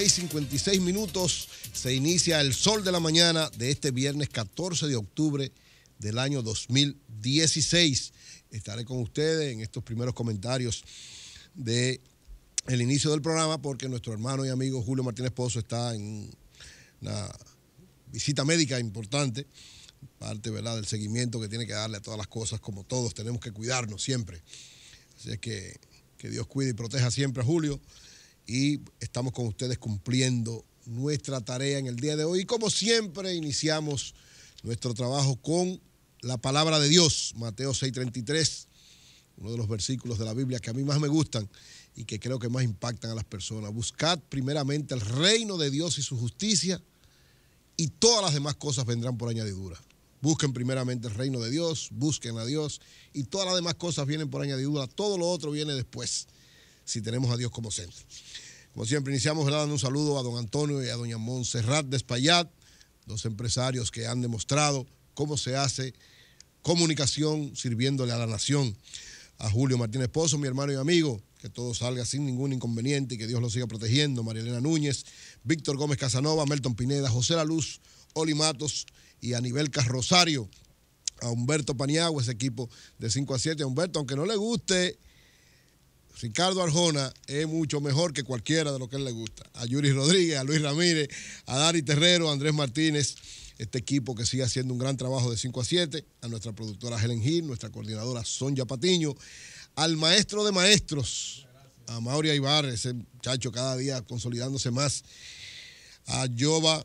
6:56 minutos se inicia el sol de la mañana de este viernes 14 de octubre del año 2016. Estaré con ustedes en estos primeros comentarios de el inicio del programa porque nuestro hermano y amigo Julio Martínez Pozo está en una visita médica importante, parte ¿verdad? del seguimiento que tiene que darle a todas las cosas, como todos tenemos que cuidarnos siempre. Así es que, que Dios cuide y proteja siempre a Julio y estamos con ustedes cumpliendo nuestra tarea en el día de hoy. Y como siempre, iniciamos nuestro trabajo con la palabra de Dios, Mateo 6:33, uno de los versículos de la Biblia que a mí más me gustan y que creo que más impactan a las personas. Buscad primeramente el reino de Dios y su justicia y todas las demás cosas vendrán por añadidura. Busquen primeramente el reino de Dios, busquen a Dios y todas las demás cosas vienen por añadidura, todo lo otro viene después si tenemos a Dios como centro. Como siempre, iniciamos dando un saludo a don Antonio y a doña Montserrat Despayat, dos empresarios que han demostrado cómo se hace comunicación sirviéndole a la nación. A Julio Martínez Pozo, mi hermano y amigo, que todo salga sin ningún inconveniente y que Dios lo siga protegiendo. maría elena Núñez, Víctor Gómez Casanova, Melton Pineda, José La Luz, Oli Matos y Nivel Carrosario. A Humberto Paniagua, ese equipo de 5 a 7. A Humberto, aunque no le guste, Ricardo Arjona es mucho mejor que cualquiera de lo que él le gusta. A Yuri Rodríguez, a Luis Ramírez, a Dari Terrero, a Andrés Martínez, este equipo que sigue haciendo un gran trabajo de 5 a 7, a nuestra productora Helen Gil, nuestra coordinadora Sonia Patiño, al maestro de maestros, a Mauri Ibarre, ese muchacho cada día consolidándose más, a Jova.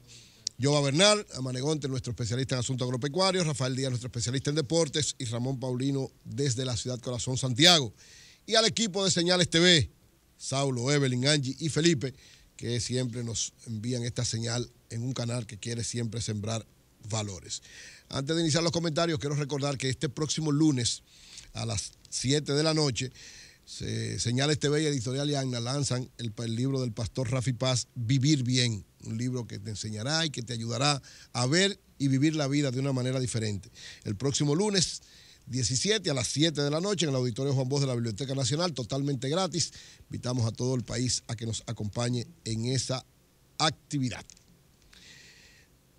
Jova Bernal, a Manegonte, nuestro especialista en asuntos agropecuarios, Rafael Díaz, nuestro especialista en deportes, y Ramón Paulino desde la ciudad Corazón Santiago y al equipo de Señales TV, Saulo, Evelyn, Angie y Felipe, que siempre nos envían esta señal en un canal que quiere siempre sembrar valores. Antes de iniciar los comentarios, quiero recordar que este próximo lunes a las 7 de la noche, Señales TV y Editorial Yagna lanzan el libro del pastor Rafi Paz, Vivir Bien, un libro que te enseñará y que te ayudará a ver y vivir la vida de una manera diferente. El próximo lunes 17 a las 7 de la noche en el Auditorio Juan Bosch de la Biblioteca Nacional, totalmente gratis. Invitamos a todo el país a que nos acompañe en esa actividad.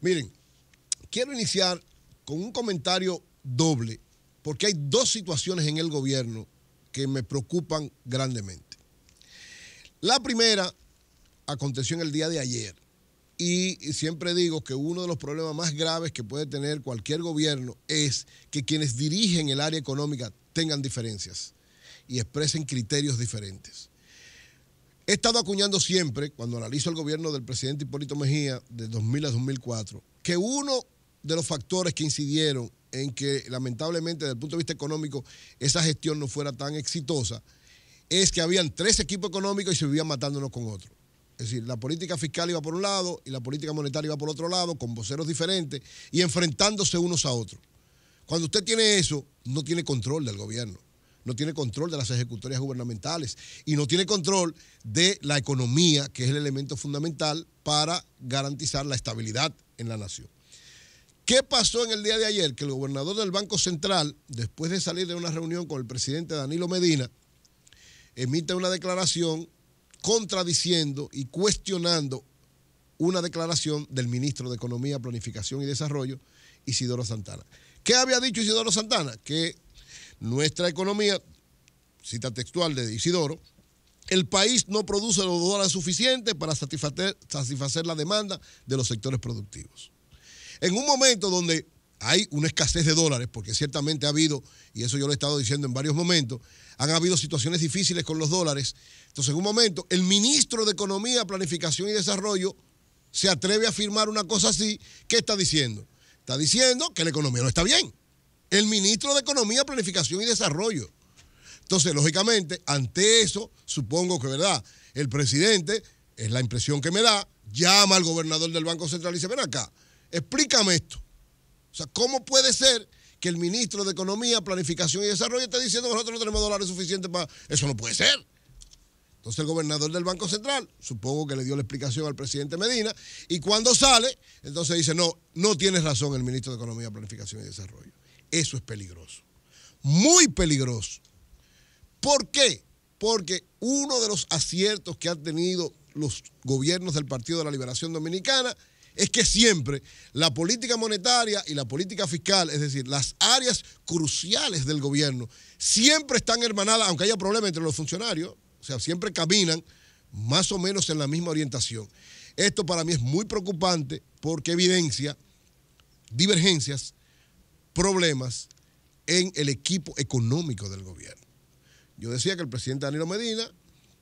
Miren, quiero iniciar con un comentario doble, porque hay dos situaciones en el gobierno que me preocupan grandemente. La primera aconteció en el día de ayer y siempre digo que uno de los problemas más graves que puede tener cualquier gobierno es que quienes dirigen el área económica tengan diferencias y expresen criterios diferentes. He estado acuñando siempre, cuando analizo el gobierno del presidente Hipólito Mejía de 2000 a 2004, que uno de los factores que incidieron en que lamentablemente desde el punto de vista económico esa gestión no fuera tan exitosa es que habían tres equipos económicos y se vivían matándonos con otros. Es decir, la política fiscal iba por un lado y la política monetaria iba por otro lado, con voceros diferentes y enfrentándose unos a otros. Cuando usted tiene eso, no tiene control del gobierno, no tiene control de las ejecutorias gubernamentales y no tiene control de la economía, que es el elemento fundamental para garantizar la estabilidad en la nación. ¿Qué pasó en el día de ayer? Que el gobernador del Banco Central, después de salir de una reunión con el presidente Danilo Medina, emite una declaración contradiciendo y cuestionando una declaración del ministro de Economía, Planificación y Desarrollo, Isidoro Santana. ¿Qué había dicho Isidoro Santana? Que nuestra economía, cita textual de Isidoro, el país no produce los dólares suficientes para satisfacer, satisfacer la demanda de los sectores productivos. En un momento donde hay una escasez de dólares, porque ciertamente ha habido, y eso yo lo he estado diciendo en varios momentos, han habido situaciones difíciles con los dólares. Entonces, en un momento, el ministro de Economía, Planificación y Desarrollo se atreve a afirmar una cosa así. ¿Qué está diciendo? Está diciendo que la economía no está bien. El ministro de Economía, Planificación y Desarrollo. Entonces, lógicamente, ante eso, supongo que, ¿verdad? El presidente, es la impresión que me da, llama al gobernador del Banco Central y dice, ven acá, explícame esto. O sea, ¿cómo puede ser que el ministro de Economía, Planificación y Desarrollo esté diciendo que nosotros no tenemos dólares suficientes para... Eso no puede ser. Entonces el gobernador del Banco Central, supongo que le dio la explicación al presidente Medina, y cuando sale, entonces dice, no, no tienes razón el ministro de Economía, Planificación y Desarrollo. Eso es peligroso. Muy peligroso. ¿Por qué? Porque uno de los aciertos que han tenido los gobiernos del Partido de la Liberación Dominicana es que siempre la política monetaria y la política fiscal, es decir, las áreas cruciales del gobierno, siempre están hermanadas, aunque haya problemas entre los funcionarios, o sea, siempre caminan más o menos en la misma orientación. Esto para mí es muy preocupante porque evidencia divergencias, problemas en el equipo económico del gobierno. Yo decía que el presidente Danilo Medina,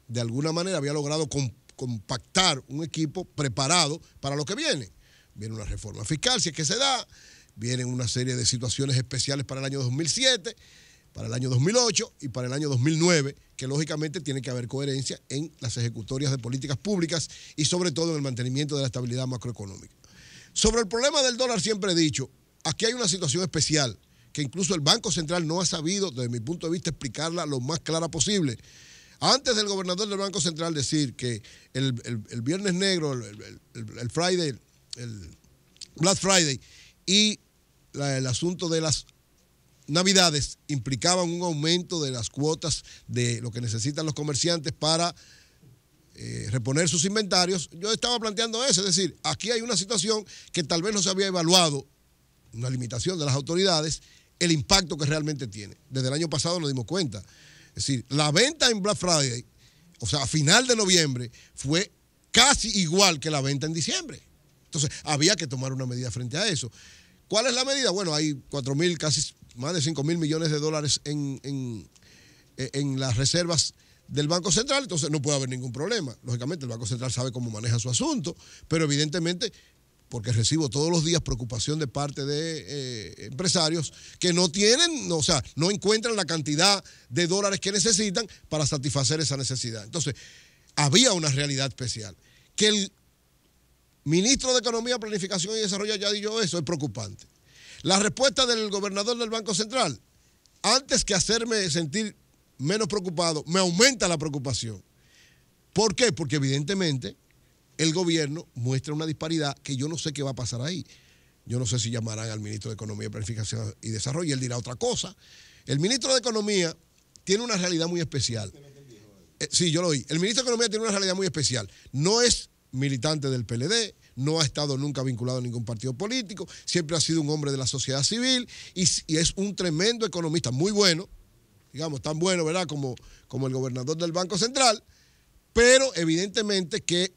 de alguna manera, había logrado con compactar un equipo preparado para lo que viene. Viene una reforma fiscal, si es que se da, vienen una serie de situaciones especiales para el año 2007, para el año 2008 y para el año 2009, que lógicamente tiene que haber coherencia en las ejecutorias de políticas públicas y sobre todo en el mantenimiento de la estabilidad macroeconómica. Sobre el problema del dólar siempre he dicho, aquí hay una situación especial que incluso el Banco Central no ha sabido, desde mi punto de vista, explicarla lo más clara posible. Antes del gobernador del Banco Central decir que el, Viernes Negro, el, Friday, el Black Friday y el asunto de las Navidades implicaban un aumento de las cuotas de lo que necesitan los comerciantes para eh, reponer sus inventarios, yo estaba planteando eso, es decir, aquí hay una situación que tal vez no se había evaluado, una limitación de las autoridades, el impacto que realmente tiene. Desde el año pasado nos dimos cuenta. Es decir, la venta en Black Friday, o sea, a final de noviembre, fue casi igual que la venta en diciembre. Entonces, había que tomar una medida frente a eso. ¿Cuál es la medida? Bueno, hay 4 mil, casi más de 5 mil millones de dólares en, eh, en las reservas del Banco Central, entonces no puede haber ningún problema. Lógicamente el Banco Central sabe cómo maneja su asunto, pero evidentemente porque recibo todos los días preocupación de parte de eh, empresarios que no tienen, o sea, no encuentran la cantidad de dólares que necesitan para satisfacer esa necesidad. Entonces, había una realidad especial. Que el ministro de Economía, Planificación y Desarrollo ya dijo eso, es preocupante. La respuesta del gobernador del Banco Central, antes que hacerme sentir menos preocupado, me aumenta la preocupación. ¿Por qué? Porque evidentemente el gobierno muestra una disparidad que yo no sé qué va a pasar ahí. Yo no sé si llamarán al ministro de Economía, Planificación y Desarrollo y él dirá otra cosa. El ministro de Economía tiene una realidad muy especial. Eh, sí, yo lo oí. El ministro de Economía tiene una realidad muy especial. No es militante del PLD, no ha estado nunca vinculado a ningún partido político, siempre ha sido un hombre de la sociedad civil y, es un tremendo economista, muy bueno, digamos, tan bueno, ¿verdad?, como, como el gobernador del Banco Central, pero evidentemente que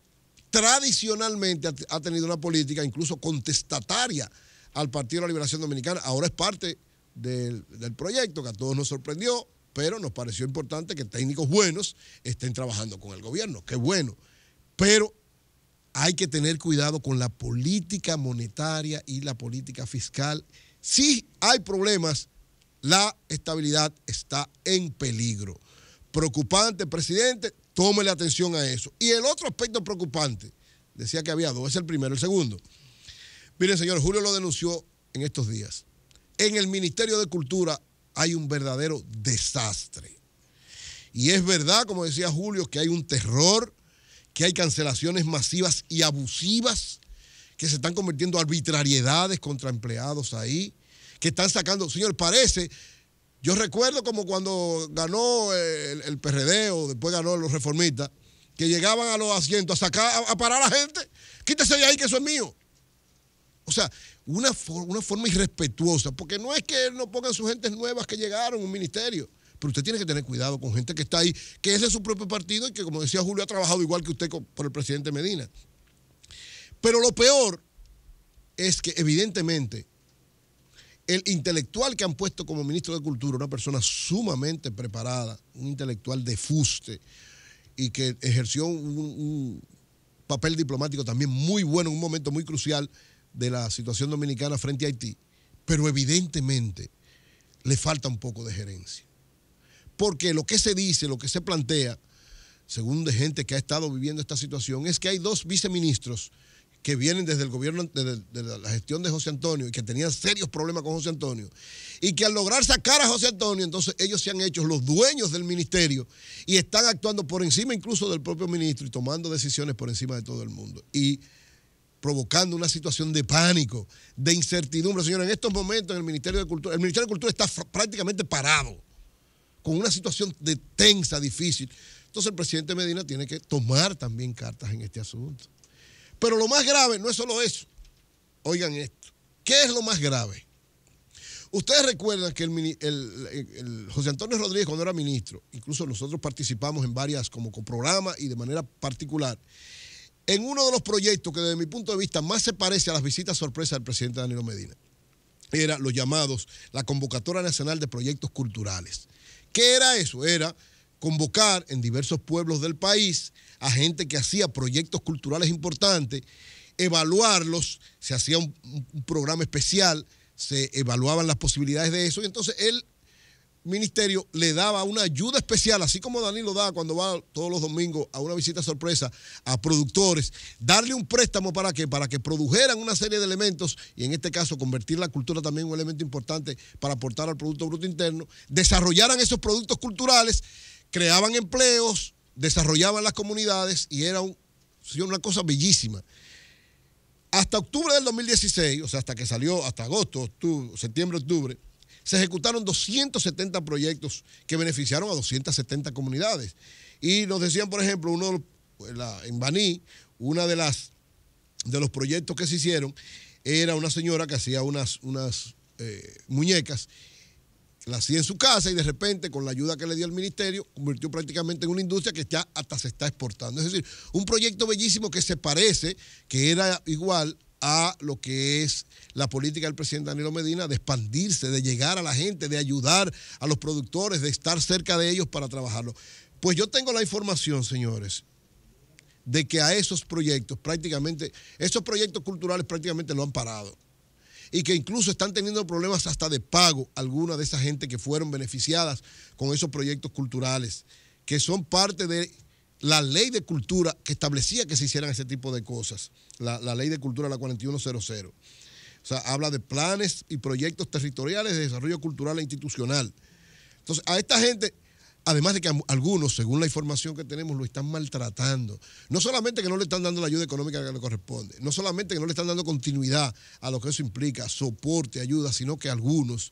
tradicionalmente ha tenido una política incluso contestataria al Partido de la Liberación Dominicana. Ahora es parte del, del, proyecto que a todos nos sorprendió, pero nos pareció importante que técnicos buenos estén trabajando con el gobierno. Qué bueno. Pero hay que tener cuidado con la política monetaria y la política fiscal. Si hay problemas, la estabilidad está en peligro. Preocupante, presidente, Tómele atención a eso. Y el otro aspecto preocupante, decía que había dos, es el primero. El segundo, Miren, señor, Julio lo denunció en estos días. En el Ministerio de Cultura hay un verdadero desastre. Y es verdad, como decía Julio, que hay un terror, que hay cancelaciones masivas y abusivas, que se están convirtiendo en arbitrariedades contra empleados ahí, que están sacando, señor, parece yo recuerdo como cuando ganó eh, el, PRD o después ganó los reformistas, que llegaban a los asientos a sacar, a, parar a la gente. Quítese de ahí que eso es mío. O sea, una, una forma irrespetuosa, porque no es que no pongan sus gentes nuevas que llegaron a un ministerio, pero usted tiene que tener cuidado con gente que está ahí, que es de su propio partido y que, como decía Julio, ha trabajado igual que usted por el presidente Medina. Pero lo peor es que, evidentemente, el intelectual que han puesto como ministro de Cultura, una persona sumamente preparada, un intelectual de fuste y que ejerció un, papel diplomático también muy bueno en un momento muy crucial de la situación dominicana frente a Haití, pero evidentemente le falta un poco de gerencia. Porque lo que se dice, lo que se plantea, según de gente que ha estado viviendo esta situación, es que hay dos viceministros que vienen desde el gobierno, de la gestión de José Antonio y que tenían serios problemas con José Antonio. Y que al lograr sacar a José Antonio, entonces ellos se han hecho los dueños del ministerio y están actuando por encima incluso del propio ministro y tomando decisiones por encima de todo el mundo. Y provocando una situación de pánico, de incertidumbre. Señora, en estos momentos en el Ministerio de Cultura, el Ministerio de Cultura está prácticamente parado, con una situación de tensa, difícil. Entonces el presidente Medina tiene que tomar también cartas en este asunto. Pero lo más grave no es solo eso. Oigan esto. ¿Qué es lo más grave? Ustedes recuerdan que el, José Antonio Rodríguez, cuando era ministro, incluso nosotros participamos en varias como con programas y de manera particular, en uno de los proyectos que desde mi punto de vista más se parece a las visitas sorpresa del presidente Danilo Medina, era los llamados, la Convocatoria Nacional de Proyectos Culturales. ¿Qué era eso? Era convocar en diversos pueblos del país a gente que hacía proyectos culturales importantes, evaluarlos, se hacía un, programa especial, se evaluaban las posibilidades de eso, y entonces el ministerio le daba una ayuda especial, así como Danilo da cuando va todos los domingos a una visita sorpresa a productores, darle un préstamo para que para que produjeran una serie de elementos y en este caso convertir la cultura también en un elemento importante para aportar al producto bruto interno, desarrollaran esos productos culturales creaban empleos, desarrollaban las comunidades y era una cosa bellísima. Hasta octubre del 2016, o sea, hasta que salió, hasta agosto, septiembre, octubre, se ejecutaron 270 proyectos que beneficiaron a 270 comunidades. Y nos decían, por ejemplo, uno en Baní, una de las de los proyectos que se hicieron era una señora que hacía unas, unas eh, muñecas la hacía en su casa y de repente, con la ayuda que le dio el ministerio, convirtió prácticamente en una industria que ya hasta se está exportando. Es decir, un proyecto bellísimo que se parece, que era igual a lo que es la política del presidente Danilo Medina de expandirse, de llegar a la gente, de ayudar a los productores, de estar cerca de ellos para trabajarlo. Pues yo tengo la información, señores, de que a esos proyectos prácticamente, esos proyectos culturales prácticamente lo han parado y que incluso están teniendo problemas hasta de pago algunas de esa gente que fueron beneficiadas con esos proyectos culturales, que son parte de la ley de cultura que establecía que se hicieran ese tipo de cosas, la, la ley de cultura, la 4100. O sea, habla de planes y proyectos territoriales de desarrollo cultural e institucional. Entonces, a esta gente Además de que algunos, según la información que tenemos, lo están maltratando. No solamente que no le están dando la ayuda económica que le corresponde, no solamente que no le están dando continuidad a lo que eso implica, soporte, ayuda, sino que algunos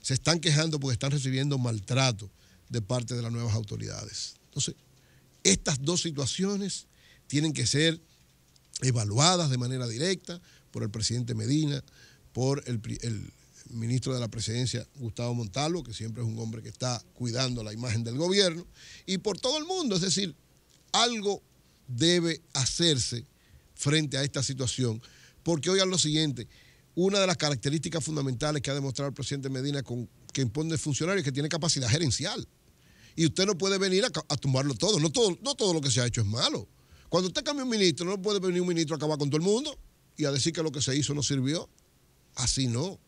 se están quejando porque están recibiendo maltrato de parte de las nuevas autoridades. Entonces, estas dos situaciones tienen que ser evaluadas de manera directa por el presidente Medina, por el, el, ministro de la presidencia, Gustavo Montalvo, que siempre es un hombre que está cuidando la imagen del gobierno, y por todo el mundo. Es decir, algo debe hacerse frente a esta situación, porque oigan lo siguiente, una de las características fundamentales que ha demostrado el presidente Medina con que impone funcionarios es que tiene capacidad gerencial. Y usted no puede venir a, tumbarlo todo. No, todo. no todo lo que se ha hecho es malo. Cuando usted cambia un ministro, no puede venir un ministro a acabar con todo el mundo y a decir que lo que se hizo no sirvió. Así no.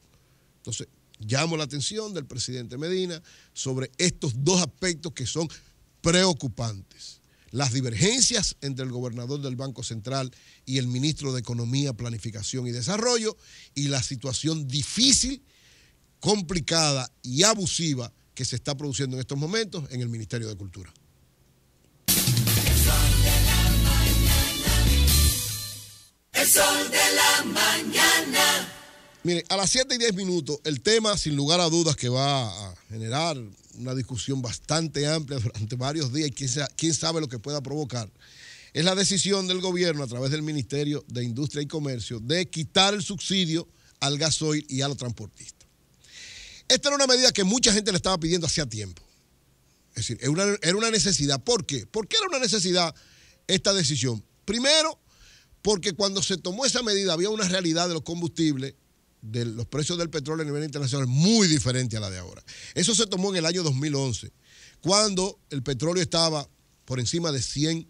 Entonces, llamo la atención del presidente Medina sobre estos dos aspectos que son preocupantes. Las divergencias entre el gobernador del Banco Central y el ministro de Economía, Planificación y Desarrollo y la situación difícil, complicada y abusiva que se está produciendo en estos momentos en el Ministerio de Cultura. Mire, a las 7 y 10 minutos, el tema, sin lugar a dudas, que va a generar una discusión bastante amplia durante varios días y quién, sabe lo que pueda provocar, es la decisión del gobierno a través del Ministerio de Industria y Comercio de quitar el subsidio al gasoil y a los transportistas. Esta era una medida que mucha gente le estaba pidiendo hacía tiempo. Es decir, era una necesidad. ¿Por qué? ¿Por qué era una necesidad esta decisión? Primero, porque cuando se tomó esa medida había una realidad de los combustibles de los precios del petróleo a nivel internacional muy diferente a la de ahora. Eso se tomó en el año 2011, cuando el petróleo estaba por encima de 100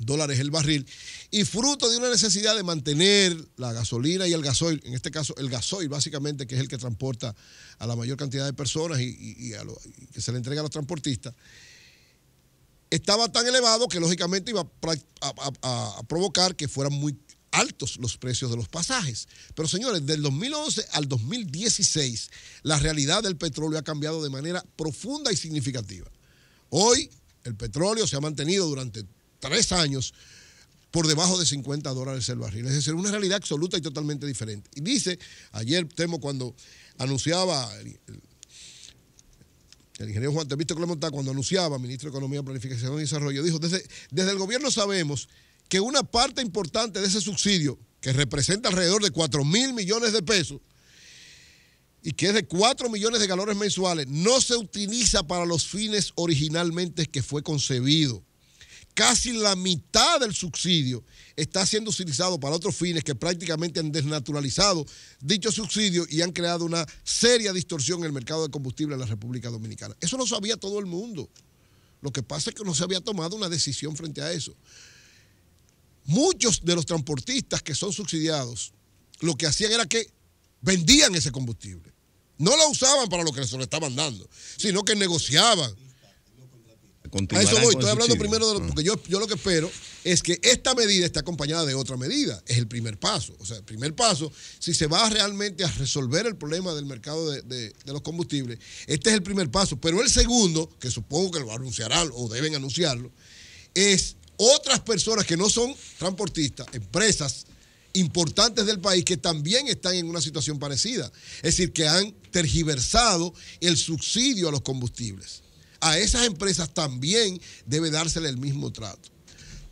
dólares el barril y fruto de una necesidad de mantener la gasolina y el gasoil, en este caso el gasoil básicamente, que es el que transporta a la mayor cantidad de personas y, que se le entrega a los transportistas, estaba tan elevado que lógicamente iba a, a provocar que fuera muy altos los precios de los pasajes. Pero señores, del 2011 al 2016, la realidad del petróleo ha cambiado de manera profunda y significativa. Hoy, el petróleo se ha mantenido durante tres años por debajo de 50 dólares el barril. Es decir, una realidad absoluta y totalmente diferente. Y dice, ayer Temo cuando anunciaba, el, ingeniero Juan Tevisto Clemontá, cuando anunciaba, ministro de Economía, Planificación y Desarrollo, dijo, desde, desde el gobierno sabemos que una parte importante de ese subsidio, que representa alrededor de 4 mil millones de pesos, y que es de 4 millones de galones mensuales, no se utiliza para los fines originalmente que fue concebido. Casi la mitad del subsidio está siendo utilizado para otros fines que prácticamente han desnaturalizado dicho subsidio y han creado una seria distorsión en el mercado de combustible en la República Dominicana. Eso lo sabía todo el mundo. Lo que pasa es que no se había tomado una decisión frente a eso. Muchos de los transportistas que son subsidiados, lo que hacían era que vendían ese combustible. No lo usaban para lo que se lo estaban dando, sino que negociaban. A eso voy, estoy hablando primero de lo, ah. que yo, lo que espero es que esta medida esté acompañada de otra medida. Es el primer paso. O sea, el primer paso, si se va realmente a resolver el problema del mercado de, de los combustibles, este es el primer paso. Pero el segundo, que supongo que lo anunciarán o deben anunciarlo, es otras personas que no son transportistas, empresas importantes del país que también están en una situación parecida. Es decir, que han tergiversado el subsidio a los combustibles. A esas empresas también debe dársele el mismo trato.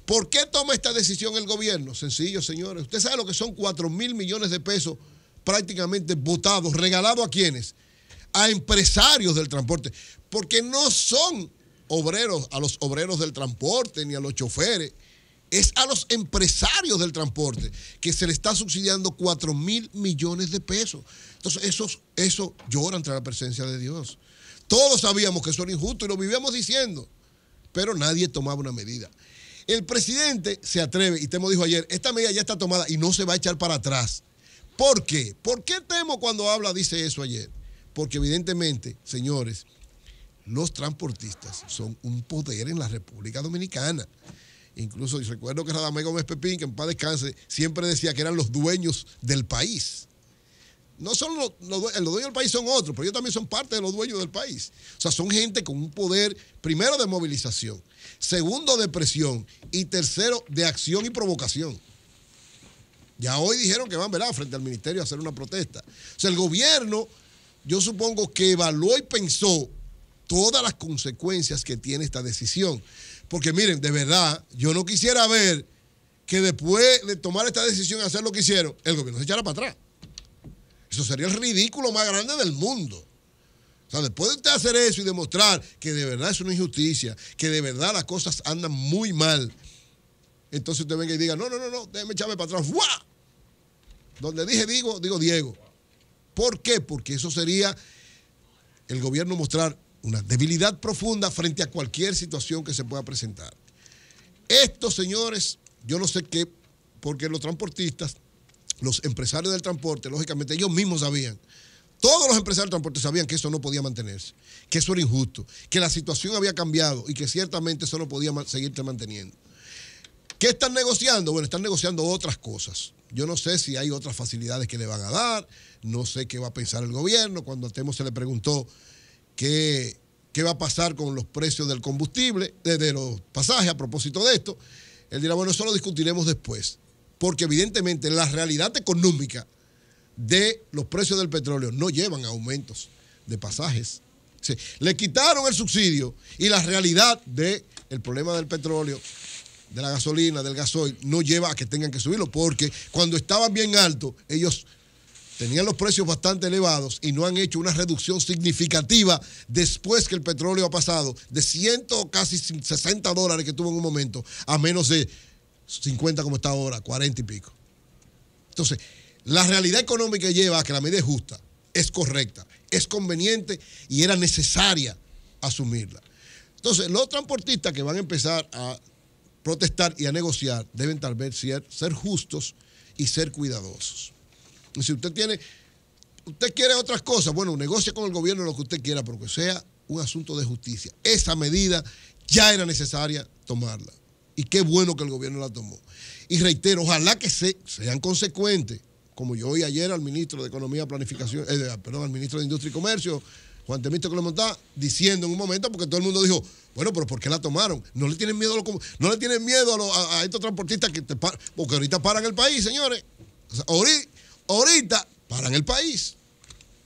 ¿Por qué toma esta decisión el gobierno? Sencillo, señores. Usted sabe lo que son 4 mil millones de pesos prácticamente votados, regalados a quienes? A empresarios del transporte. Porque no son obreros, a los obreros del transporte, ni a los choferes. Es a los empresarios del transporte que se le está subsidiando 4 mil millones de pesos. Entonces, esos, eso llora ante la presencia de Dios. Todos sabíamos que eso era injusto y lo vivíamos diciendo, pero nadie tomaba una medida. El presidente se atreve, y Temo dijo ayer, esta medida ya está tomada y no se va a echar para atrás. ¿Por qué? ¿Por qué Temo cuando habla dice eso ayer? Porque evidentemente, señores, los transportistas son un poder en la República Dominicana. Incluso y recuerdo que Radamé Gómez Pepín, que en paz descanse, siempre decía que eran los dueños del país. No solo los, dueños del país, son otros, pero ellos también son parte de los dueños del país. O sea, son gente con un poder, primero, de movilización, segundo, de presión y tercero, de acción y provocación. Ya hoy dijeron que van, ¿verdad?, frente al ministerio a hacer una protesta. O sea, el gobierno, yo supongo que evaluó y pensó todas las consecuencias que tiene esta decisión. Porque miren, de verdad, yo no quisiera ver que después de tomar esta decisión hacer lo que hicieron, el gobierno se echara para atrás. Eso sería el ridículo más grande del mundo. O sea, después de usted hacer eso y demostrar que de verdad es una injusticia, que de verdad las cosas andan muy mal, entonces usted venga y diga, no, no, no, no, déjeme echarme para atrás. Donde dije digo, digo Diego. ¿Por qué? Porque eso sería el gobierno mostrar una debilidad profunda frente a cualquier situación que se pueda presentar. Estos señores, yo no sé qué, porque los transportistas, los empresarios del transporte, lógicamente ellos mismos sabían, todos los empresarios del transporte sabían que eso no podía mantenerse, que eso era injusto, que la situación había cambiado y que ciertamente eso no podía seguirse manteniendo. ¿Qué están negociando? Bueno, están negociando otras cosas. Yo no sé si hay otras facilidades que le van a dar, no sé qué va a pensar el gobierno. Cuando a Temo se le preguntó qué, va a pasar con los precios del combustible, de, los pasajes a propósito de esto. Él dirá, bueno, eso lo discutiremos después, porque evidentemente la realidad económica de los precios del petróleo no llevan a aumentos de pasajes. le quitaron el subsidio y la realidad del problema del petróleo, de la gasolina, del gasoil, no lleva a que tengan que subirlo, porque cuando estaban bien altos, ellos tenían los precios bastante elevados y no han hecho una reducción significativa después que el petróleo ha pasado de 100 casi 60 dólares que tuvo en un momento a menos de 50 como está ahora, 40 y pico. Entonces, la realidad económica lleva a que la medida es justa, es correcta, es conveniente y era necesaria asumirla. Entonces, los transportistas que van a empezar a protestar y a negociar deben tal vez ser justos y ser cuidadosos. Si usted tiene, usted quiere otras cosas, bueno, negocie con el gobierno lo que usted quiera, pero que sea un asunto de justicia. Esa medida ya era necesaria tomarla. Y qué bueno que el gobierno la tomó. Y reitero, ojalá que sean consecuentes, como yo oí ayer al ministro de Economía, Planificación, eh, perdón, al ministro de Industria y Comercio, Juan Temito Clementá, diciendo en un momento, porque todo el mundo dijo, bueno, pero ¿por qué la tomaron? No le tienen miedo a, no le tienen miedo a, estos transportistas que porque ahorita paran el país, señores. ahorita, ahorita paran el país.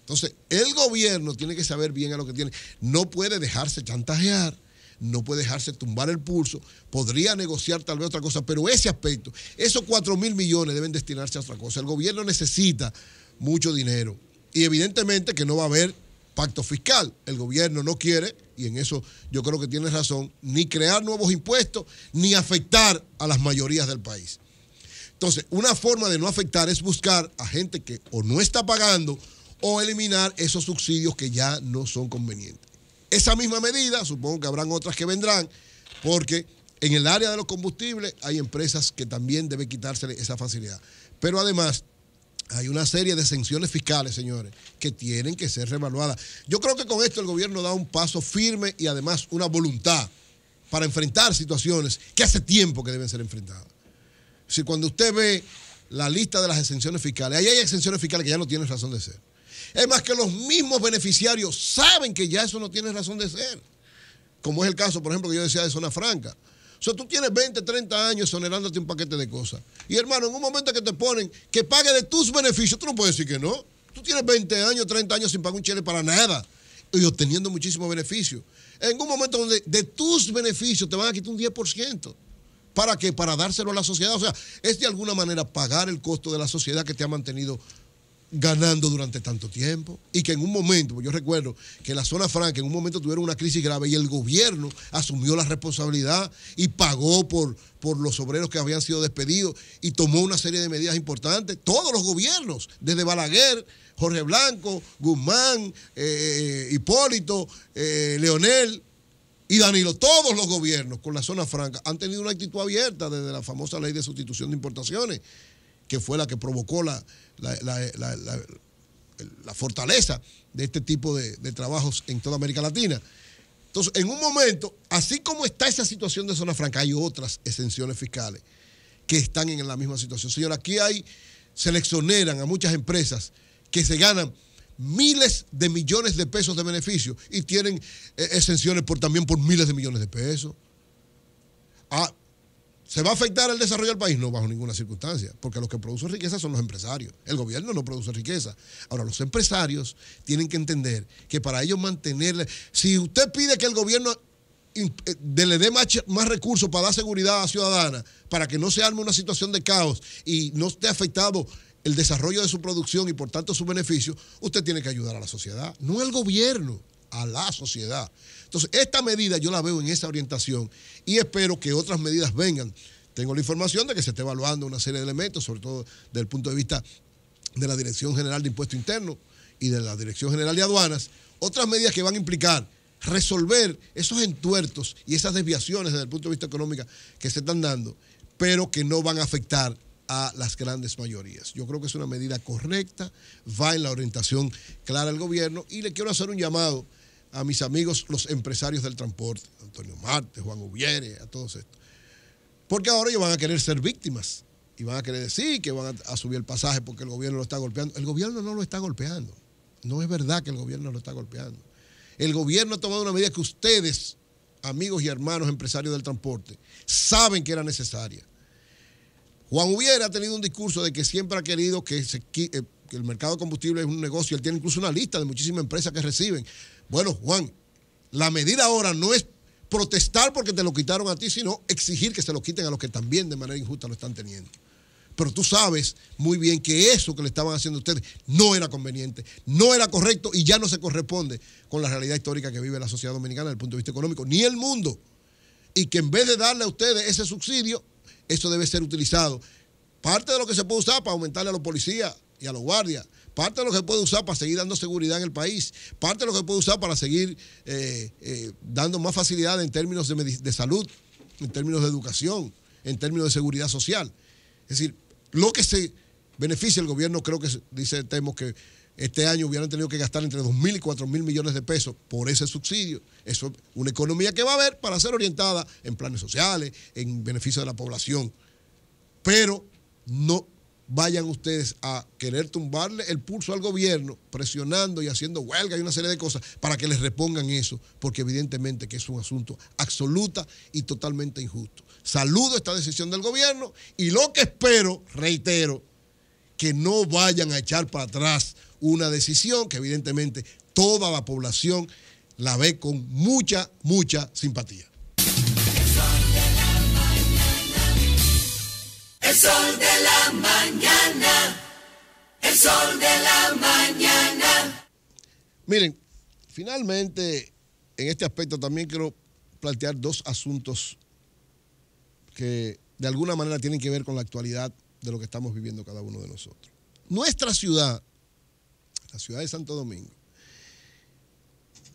Entonces, el gobierno tiene que saber bien a lo que tiene. No puede dejarse chantajear, no puede dejarse tumbar el pulso. Podría negociar tal vez otra cosa, pero ese aspecto, esos 4 mil millones deben destinarse a otra cosa. El gobierno necesita mucho dinero y evidentemente que no va a haber pacto fiscal. El gobierno no quiere, y en eso yo creo que tiene razón, ni crear nuevos impuestos, ni afectar a las mayorías del país. Entonces, una forma de no afectar es buscar a gente que o no está pagando o eliminar esos subsidios que ya no son convenientes. Esa misma medida, supongo que habrán otras que vendrán, porque en el área de los combustibles hay empresas que también deben quitársele esa facilidad. Pero además, hay una serie de exenciones fiscales, señores, que tienen que ser revaluadas. Yo creo que con esto el gobierno da un paso firme y además una voluntad para enfrentar situaciones que hace tiempo que deben ser enfrentadas. Si cuando usted ve la lista de las exenciones fiscales, ahí hay exenciones fiscales que ya no tienen razón de ser. Es más que los mismos beneficiarios saben que ya eso no tiene razón de ser. Como es el caso, por ejemplo, que yo decía de Zona Franca. O sea, tú tienes 20, 30 años exonerándote un paquete de cosas. Y hermano, en un momento que te ponen que pague de tus beneficios, tú no puedes decir que no. Tú tienes 20 años, 30 años sin pagar un chile para nada y obteniendo muchísimos beneficios. En un momento donde de tus beneficios te van a quitar un 10%. ¿Para qué? Para dárselo a la sociedad. O sea, es de alguna manera pagar el costo de la sociedad que te ha mantenido ganando durante tanto tiempo y que en un momento, pues yo recuerdo que la zona franca en un momento tuvieron una crisis grave y el gobierno asumió la responsabilidad y pagó por, por los obreros que habían sido despedidos y tomó una serie de medidas importantes. Todos los gobiernos, desde Balaguer, Jorge Blanco, Guzmán, eh, eh, Hipólito, eh, Leonel, y Danilo, todos los gobiernos con la zona franca han tenido una actitud abierta desde la famosa ley de sustitución de importaciones, que fue la que provocó la, la, fortaleza de este tipo de, trabajos en toda América Latina. Entonces, en un momento, así como está esa situación de zona franca, hay otras exenciones fiscales que están en la misma situación. Señor, aquí hay, se a muchas empresas que se ganan miles de millones de pesos de beneficio y tienen eh, exenciones por, también por miles de millones de pesos. Ah, ¿Se va a afectar el desarrollo del país? No, bajo ninguna circunstancia, porque los que producen riqueza son los empresarios. El gobierno no produce riqueza. Ahora, los empresarios tienen que entender que para ellos mantenerle, si usted pide que el gobierno eh, le dé más, más, recursos para dar seguridad a la ciudadana, para que no se arme una situación de caos y no esté afectado el desarrollo de su producción y por tanto su beneficio, usted tiene que ayudar a la sociedad, no al gobierno, a la sociedad. Entonces, esta medida yo la veo en esa orientación y espero que otras medidas vengan. Tengo la información de que se está evaluando una serie de elementos, sobre todo desde el punto de vista de la Dirección General de Impuesto Interno y de la Dirección General de Aduanas, otras medidas que van a implicar resolver esos entuertos y esas desviaciones desde el punto de vista económico que se están dando, pero que no van a afectar a las grandes mayorías. Yo creo que es una medida correcta, va en la orientación clara del gobierno y le quiero hacer un llamado a mis amigos los empresarios del transporte, Antonio Marte, Juan Ubiere, a todos estos. Porque ahora ellos van a querer ser víctimas y van a querer decir que van a, subir el pasaje porque el gobierno lo está golpeando. El gobierno no lo está golpeando. No es verdad que el gobierno lo está golpeando. El gobierno ha tomado una medida que ustedes, amigos y hermanos empresarios del transporte, saben que era necesaria Juan hubiera tenido un discurso de que siempre ha querido eh, que, el mercado de combustible es un negocio. Él tiene incluso una lista de muchísimas empresas que reciben. Bueno, Juan, la medida ahora no es protestar porque te lo quitaron a ti, sino exigir que se lo quiten a los que también de manera injusta lo están teniendo. Pero tú sabes muy bien que eso que le estaban haciendo a ustedes no era conveniente, no era correcto y ya no se corresponde con la realidad histórica que vive la sociedad dominicana desde el punto de vista económico, ni el mundo. Y que en vez de darle a ustedes ese subsidio, eso debe ser utilizado. Parte de lo que se puede usar para aumentarle a los policías y a los guardias. Parte de lo que puede usar para seguir dando seguridad en el país. Parte de lo que puede usar para seguir eh, eh, dando más facilidad en términos de, salud, en términos de educación, en términos de seguridad social. Es decir, lo que se beneficia el gobierno, creo que dice tenemos que este año hubieran tenido que gastar entre 2.000 y 4.000 millones de pesos por ese subsidio. Eso es una economía que va a haber para ser orientada en planes sociales, en beneficio de la población. Pero no vayan ustedes a querer tumbarle el pulso al gobierno, presionando y haciendo huelga y una serie de cosas para que les repongan eso, porque evidentemente que es un asunto absoluta y totalmente injusto. Saludo esta decisión del gobierno y lo que espero, reitero, que no vayan a echar para atrás una decisión que evidentemente toda la población la ve con mucha, mucha simpatía. El sol de la mañana. El sol de la mañana. Miren, finalmente, en este aspecto también quiero plantear dos asuntos que de alguna manera tienen que ver con la actualidad de lo que estamos viviendo cada uno de nosotros. Nuestra ciudad la ciudad de Santo Domingo,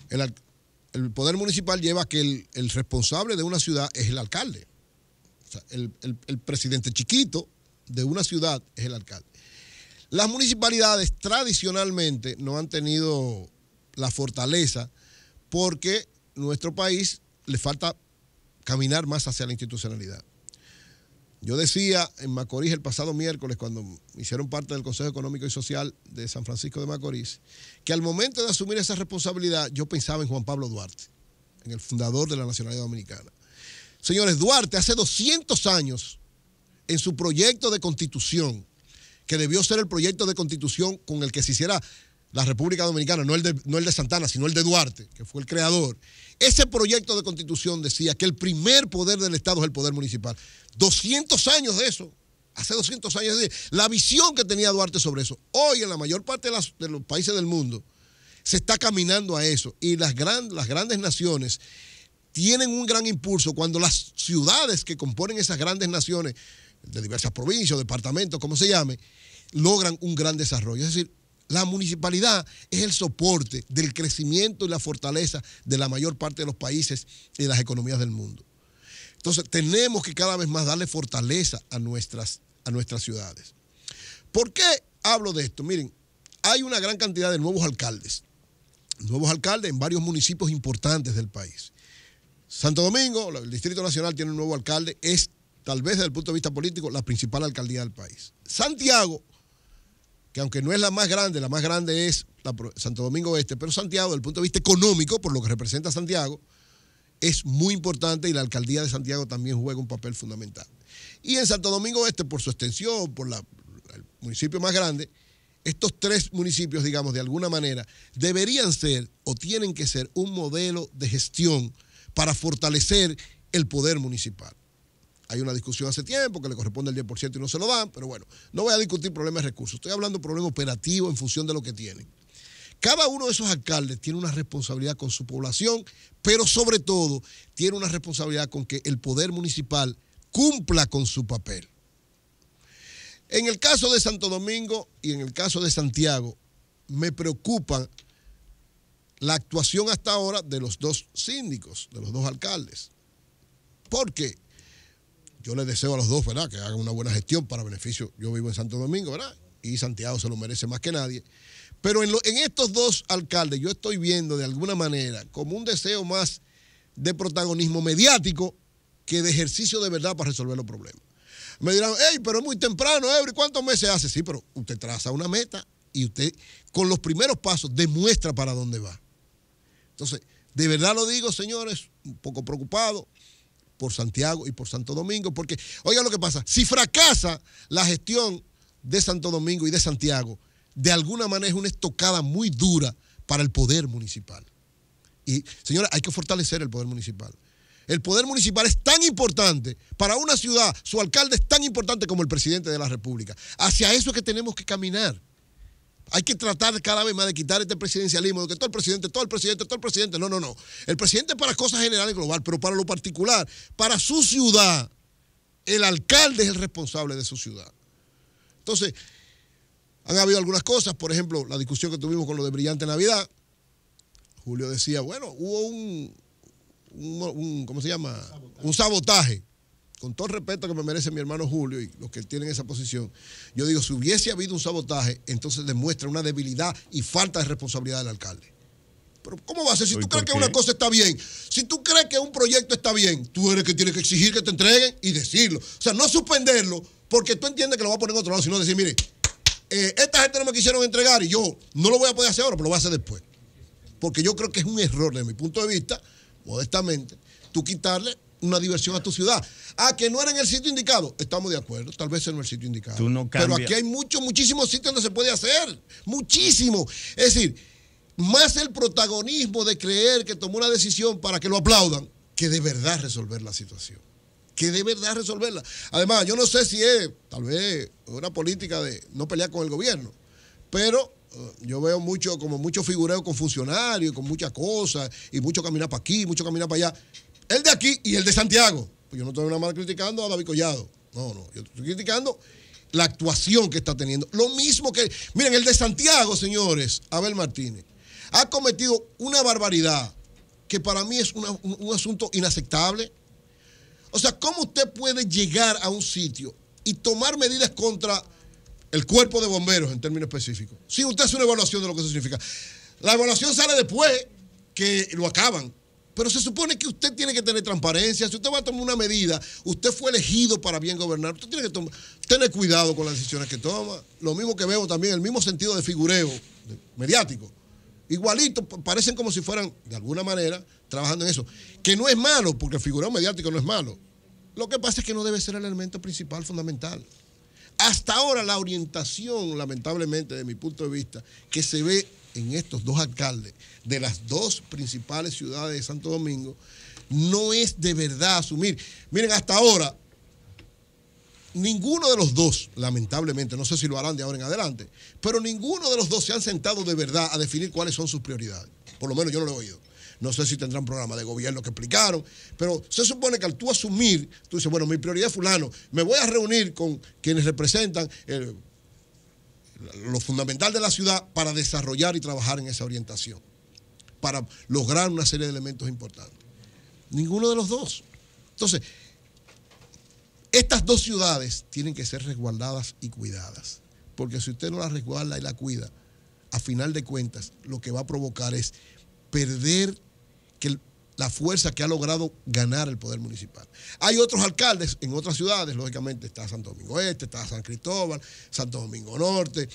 el, poder municipal lleva que el, responsable de una ciudad es el alcalde. el, el presidente chiquito de una ciudad es el alcalde. Las municipalidades tradicionalmente no han tenido la fortaleza porque nuestro país le falta caminar más hacia la institucionalidad. Yo decía en Macorís el pasado miércoles, cuando hicieron parte del Consejo Económico y Social de San Francisco de Macorís, que al momento de asumir esa responsabilidad yo pensaba en Juan Pablo Duarte, en el fundador de la Nacionalidad Dominicana. Señores, Duarte hace 200 años, en su proyecto de constitución, que debió ser el proyecto de constitución con el que se hiciera la República Dominicana, no el, de, no el de Santana, sino el de Duarte, que fue el creador, ese proyecto de constitución decía que el primer poder del Estado es el poder municipal. 200 años de eso, hace 200 años de la visión que tenía Duarte sobre eso. Hoy en la mayor parte de, los países del mundo se está caminando a eso y las, las grandes naciones tienen un gran impulso cuando las ciudades que componen esas grandes naciones, de diversas provincias, departamentos, como se llame, logran un gran desarrollo. Es decir, la municipalidad es el soporte del crecimiento y la fortaleza de la mayor parte de los países y las economías del mundo. Entonces, tenemos que cada vez más darle fortaleza a nuestras, a nuestras ciudades. ¿Por qué hablo de esto? Miren, hay una gran cantidad de nuevos alcaldes, nuevos alcaldes en varios municipios importantes del país. Santo Domingo, el Distrito Nacional tiene un nuevo alcalde, es tal vez desde el punto de vista político la principal alcaldía del país. Santiago que aunque no es la más grande, la más grande es Santo Domingo Este, pero Santiago, desde el punto de vista económico, por lo que representa Santiago, es muy importante y la alcaldía de Santiago también juega un papel fundamental. Y en Santo Domingo Este, por su extensión, por el municipio más grande, estos tres municipios, digamos, de alguna manera, deberían ser o tienen que ser un modelo de gestión para fortalecer el poder municipal hay una discusión hace tiempo que le corresponde el 10% y no se lo dan, pero bueno, no voy a discutir problemas de recursos, estoy hablando de problemas operativos en función de lo que tienen. Cada uno de esos alcaldes tiene una responsabilidad con su población, pero sobre todo tiene una responsabilidad con que el poder municipal cumpla con su papel. En el caso de Santo Domingo y en el caso de Santiago, me preocupa la actuación hasta ahora de los dos síndicos, de los dos alcaldes. ¿Por qué? Yo les deseo a los dos, ¿verdad? Que hagan una buena gestión para beneficio. Yo vivo en Santo Domingo, ¿verdad? Y Santiago se lo merece más que nadie. Pero en, estos dos alcaldes yo estoy viendo de alguna manera como un deseo más de protagonismo mediático que de ejercicio de verdad para resolver los problemas. Me dirán, hey, pero es muy temprano, ¿eh? ¿cuántos meses hace? Sí, pero usted traza una meta y usted con los primeros pasos demuestra para dónde va. Entonces, de verdad lo digo, señores, un poco preocupado por Santiago y por Santo Domingo, porque oiga lo que pasa, si fracasa la gestión de Santo Domingo y de Santiago, de alguna manera es una estocada muy dura para el poder municipal. Y señora, hay que fortalecer el poder municipal. El poder municipal es tan importante para una ciudad, su alcalde es tan importante como el presidente de la República. Hacia eso es que tenemos que caminar. Hay que tratar cada vez más de quitar este presidencialismo, de que todo el presidente, todo el presidente, todo el presidente. No, no, no. El presidente para cosas generales global, pero para lo particular, para su ciudad, el alcalde es el responsable de su ciudad. Entonces, han habido algunas cosas, por ejemplo, la discusión que tuvimos con lo de Brillante Navidad. Julio decía, bueno, hubo un, ¿cómo se llama? Un sabotaje con todo el respeto que me merece mi hermano Julio y los que tienen esa posición, yo digo, si hubiese habido un sabotaje, entonces demuestra una debilidad y falta de responsabilidad del alcalde. Pero ¿cómo va a ser? Si tú crees que una cosa está bien, si tú crees que un proyecto está bien, tú eres el que tienes que exigir que te entreguen y decirlo. O sea, no suspenderlo porque tú entiendes que lo va a poner en otro lado, sino decir, mire, eh, esta gente no me quisieron entregar y yo no lo voy a poder hacer ahora, pero lo voy a hacer después. Porque yo creo que es un error desde mi punto de vista, modestamente, tú quitarle una diversión a tu ciudad. a que no era en el sitio indicado. Estamos de acuerdo, tal vez no el sitio indicado. Pero aquí hay muchos, muchísimos sitios donde se puede hacer. Muchísimo. Es decir, más el protagonismo de creer que tomó una decisión para que lo aplaudan que de verdad resolver la situación. Que de verdad resolverla. Además, yo no sé si es tal vez una política de no pelear con el gobierno, pero eh, yo veo mucho, como mucho figureo con funcionarios, con muchas cosas, y mucho caminar para aquí, mucho caminar para allá el de aquí y el de Santiago. Pues yo no estoy nada más criticando a David Collado. No, no, yo estoy criticando la actuación que está teniendo. Lo mismo que, miren, el de Santiago, señores, Abel Martínez, ha cometido una barbaridad que para mí es un, asunto inaceptable. O sea, ¿cómo usted puede llegar a un sitio y tomar medidas contra el cuerpo de bomberos en términos específicos? Si usted hace una evaluación de lo que eso significa. La evaluación sale después que lo acaban. Pero se supone que usted tiene que tener transparencia. Si usted va a tomar una medida, usted fue elegido para bien gobernar. Usted tiene que tener cuidado con las decisiones que toma. Lo mismo que veo también, el mismo sentido de figureo mediático. Igualito, parecen como si fueran, de alguna manera, trabajando en eso. Que no es malo, porque el figureo mediático no es malo. Lo que pasa es que no debe ser el elemento principal, fundamental. Hasta ahora la orientación, lamentablemente, de mi punto de vista, que se ve en estos dos alcaldes de las dos principales ciudades de Santo Domingo no es de verdad asumir. Miren, hasta ahora, ninguno de los dos, lamentablemente, no sé si lo harán de ahora en adelante, pero ninguno de los dos se han sentado de verdad a definir cuáles son sus prioridades. Por lo menos yo no lo he oído. No sé si tendrán programa de gobierno que explicaron, pero se supone que al tú asumir, tú dices, bueno, mi prioridad es fulano, me voy a reunir con quienes representan el lo fundamental de la ciudad para desarrollar y trabajar en esa orientación, para lograr una serie de elementos importantes. Ninguno de los dos. Entonces, estas dos ciudades tienen que ser resguardadas y cuidadas, porque si usted no las resguarda y la cuida, a final de cuentas, lo que va a provocar es perder la fuerza que ha logrado ganar el poder municipal. Hay otros alcaldes en otras ciudades, lógicamente está Santo Domingo Este, está San Cristóbal, Santo Domingo Norte,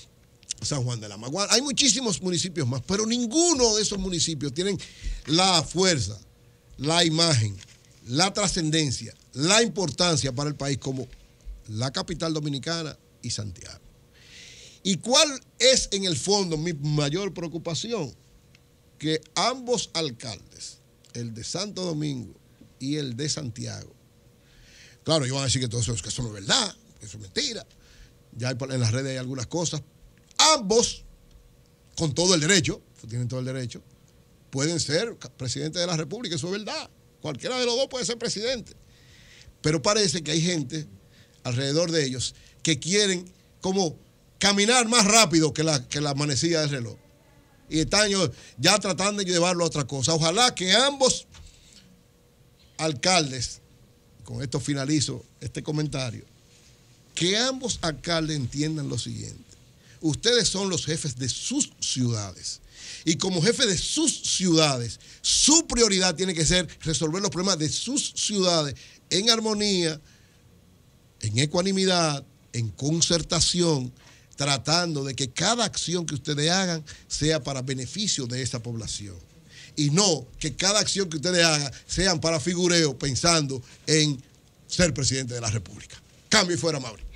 San Juan de la Maguana. Hay muchísimos municipios más, pero ninguno de esos municipios tienen la fuerza, la imagen, la trascendencia, la importancia para el país como la capital dominicana y Santiago. ¿Y cuál es en el fondo mi mayor preocupación? Que ambos alcaldes el de Santo Domingo y el de Santiago. Claro, ellos van a decir que todo eso, no es verdad, que eso es mentira. Ya en las redes hay algunas cosas. Ambos, con todo el derecho, tienen todo el derecho, pueden ser presidentes de la República, eso es verdad. Cualquiera de los dos puede ser presidente. Pero parece que hay gente alrededor de ellos que quieren como caminar más rápido que la, que la manecilla del reloj y están ya tratando de llevarlo a otra cosa. Ojalá que ambos alcaldes, con esto finalizo este comentario, que ambos alcaldes entiendan lo siguiente. Ustedes son los jefes de sus ciudades. Y como jefe de sus ciudades, su prioridad tiene que ser resolver los problemas de sus ciudades en armonía, en ecuanimidad, en concertación tratando de que cada acción que ustedes hagan sea para beneficio de esa población. Y no que cada acción que ustedes hagan sean para figureo pensando en ser presidente de la República. Cambio fuera, Mauri.